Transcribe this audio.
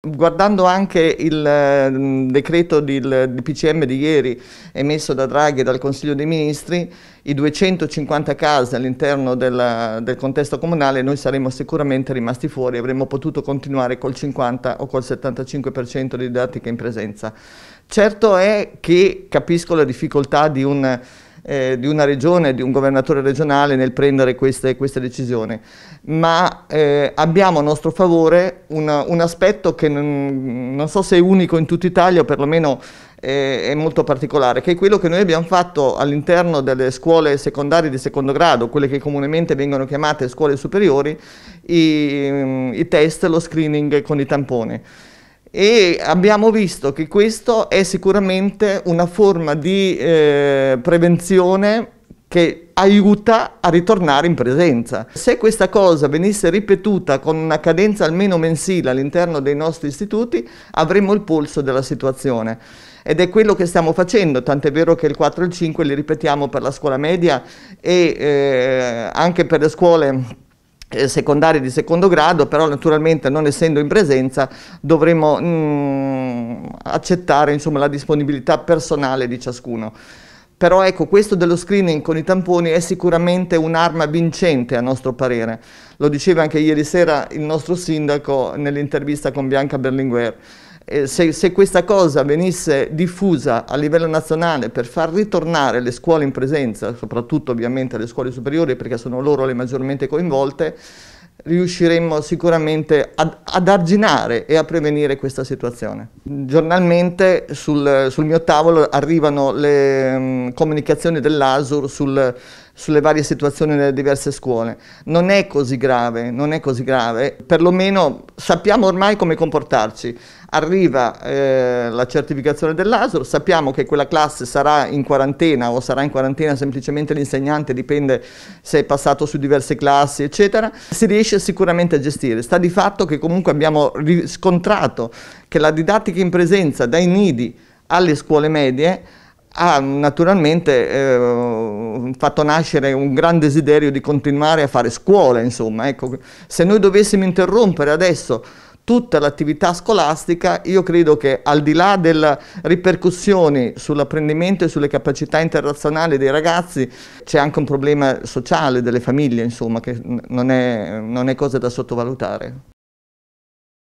Guardando anche il mm, decreto del DPCM di ieri emesso da Draghi e dal Consiglio dei Ministri, i 250 casi all'interno del, del, contesto comunale noi saremmo sicuramente rimasti fuori, avremmo potuto continuare col 50 o col 75% di didattica in presenza. Certo è che capisco la difficoltà di un eh, di una regione, di un governatore regionale nel prendere queste, queste decisioni, ma eh, abbiamo a nostro favore una, un aspetto che non, non, so se è unico in tutta Italia o perlomeno eh, è molto particolare, che è quello che noi abbiamo fatto all'interno delle scuole secondarie di secondo grado, quelle che comunemente vengono chiamate scuole superiori, i, i test, lo screening con i tamponi e abbiamo visto che questo è sicuramente una forma di eh, prevenzione che aiuta a ritornare in presenza. Se questa cosa venisse ripetuta con una cadenza almeno mensile all'interno dei nostri istituti, avremmo il polso della situazione. Ed è quello che stiamo facendo, tant'è vero che il 4 e il 5 li ripetiamo per la scuola media e eh, anche per le scuole eh, secondarie di secondo grado, però naturalmente non essendo in presenza dovremo mh, mm, accettare insomma, la disponibilità personale di ciascuno. Però ecco, questo dello screening con i tamponi è sicuramente un'arma vincente a nostro parere. Lo diceva anche ieri sera il nostro sindaco nell'intervista con Bianca Berlinguer. Eh, se, se, questa cosa venisse diffusa a livello nazionale per far ritornare le scuole in presenza, soprattutto ovviamente le scuole superiori perché sono loro le maggiormente coinvolte, riusciremmo sicuramente ad, ad arginare e a prevenire questa situazione. Giornalmente sul, sul mio tavolo arrivano le mh, mm, comunicazioni dell'ASUR sul sulle varie situazioni nelle diverse scuole. Non è così grave, non è così grave, perlomeno sappiamo ormai come comportarci. Arriva eh, la certificazione dell'ASL, sappiamo che quella classe sarà in quarantena o sarà in quarantena semplicemente l'insegnante, dipende se è passato su diverse classi, eccetera. Si riesce sicuramente a gestire. Sta di fatto che comunque abbiamo riscontrato che la didattica in presenza dai nidi alle scuole medie ha naturalmente eh, fatto nascere un gran desiderio di continuare a fare scuola, insomma. Ecco, se noi dovessimo interrompere adesso tutta l'attività scolastica, io credo che al di là delle ripercussioni sull'apprendimento e sulle capacità internazionali dei ragazzi, c'è anche un problema sociale delle famiglie, insomma, che non è, non è cosa da sottovalutare.